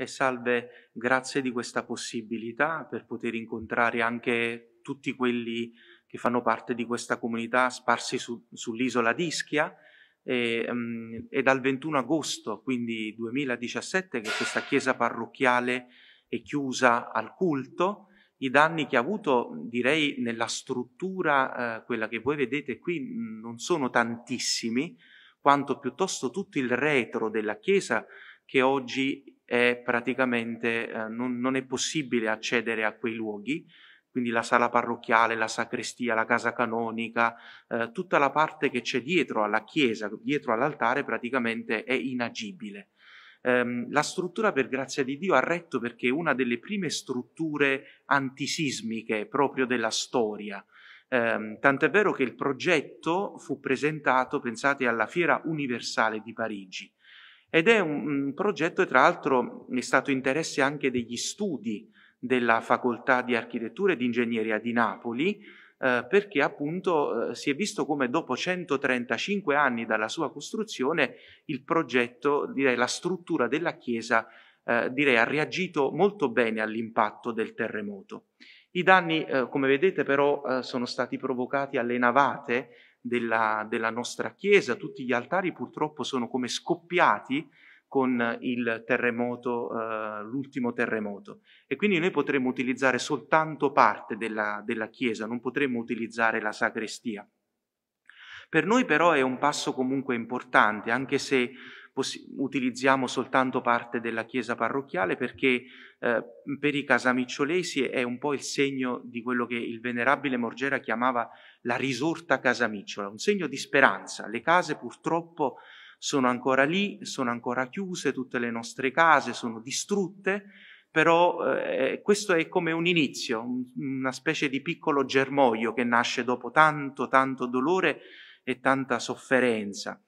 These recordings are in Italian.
e salve grazie di questa possibilità per poter incontrare anche tutti quelli che fanno parte di questa comunità sparsi su, sull'isola di Ischia e, um, è dal 21 agosto quindi 2017 che questa chiesa parrocchiale è chiusa al culto i danni che ha avuto, direi, nella struttura, eh, quella che voi vedete qui, mm, non sono tantissimi, quanto piuttosto tutto il retro della chiesa che oggi è praticamente eh, non, non, è possibile accedere a quei luoghi, quindi la sala parrocchiale, la sacrestia, la casa canonica, eh, tutta la parte che c'è dietro alla chiesa, dietro all'altare praticamente è inagibile. Ehm, la struttura, per grazia di Dio, ha retto perché è una delle prime strutture antisismiche proprio della storia. Ehm, tant'è vero che il progetto fu presentato, pensate, alla Fiera Universale di Parigi ed è un, un progetto che tra l'altro è stato interesse anche degli studi della Facoltà di Architettura e di Ingegneria di Napoli, eh, perché appunto eh, si è visto come dopo 135 anni dalla sua costruzione il progetto, direi la struttura della chiesa, eh, direi ha reagito molto bene all'impatto del terremoto. I danni, eh, come vedete però, eh, sono stati provocati alle navate della, della nostra chiesa, tutti gli altari purtroppo sono come scoppiati con il terremoto, uh, l'ultimo terremoto. E quindi noi potremmo utilizzare soltanto parte della, della chiesa, non potremmo utilizzare la sagrestia. Per noi però è un passo comunque importante, anche se utilizziamo soltanto parte della chiesa parrocchiale perché eh, per i casamicciolesi è un po' il segno di quello che il venerabile Morgera chiamava la risorta casamicciola, un segno di speranza. Le case purtroppo sono ancora lì, sono ancora chiuse, tutte le nostre case sono distrutte, però eh, eh questo è come un inizio, una specie di piccolo germoglio che nasce dopo tanto, tanto dolore e tanta sofferenza.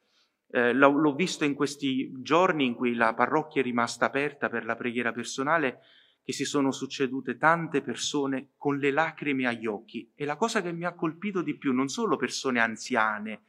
Eh, l'ho visto in questi giorni in cui la parrocchia è rimasta aperta per la preghiera personale, che si sono succedute tante persone con le lacrime agli occhi. E la cosa che mi ha colpito di più, non solo persone anziane,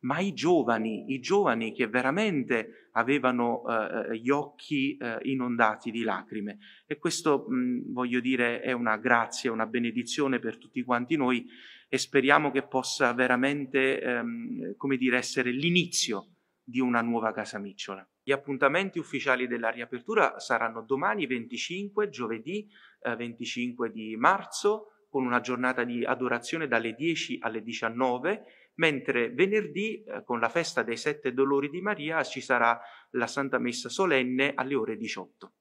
ma i giovani, i giovani che veramente avevano eh, eh gli occhi eh, inondati di lacrime. E questo, mh, mm, voglio dire, è una grazia, una benedizione per tutti quanti noi e speriamo che possa veramente, ehm, come dire, essere l'inizio di una nuova casa micciola. Gli appuntamenti ufficiali della riapertura saranno domani 25, giovedì eh, 25 di marzo, con una giornata di adorazione dalle 10 alle 19, mentre venerdì, eh, con la festa dei sette dolori di Maria, ci sarà la Santa Messa solenne alle ore 18.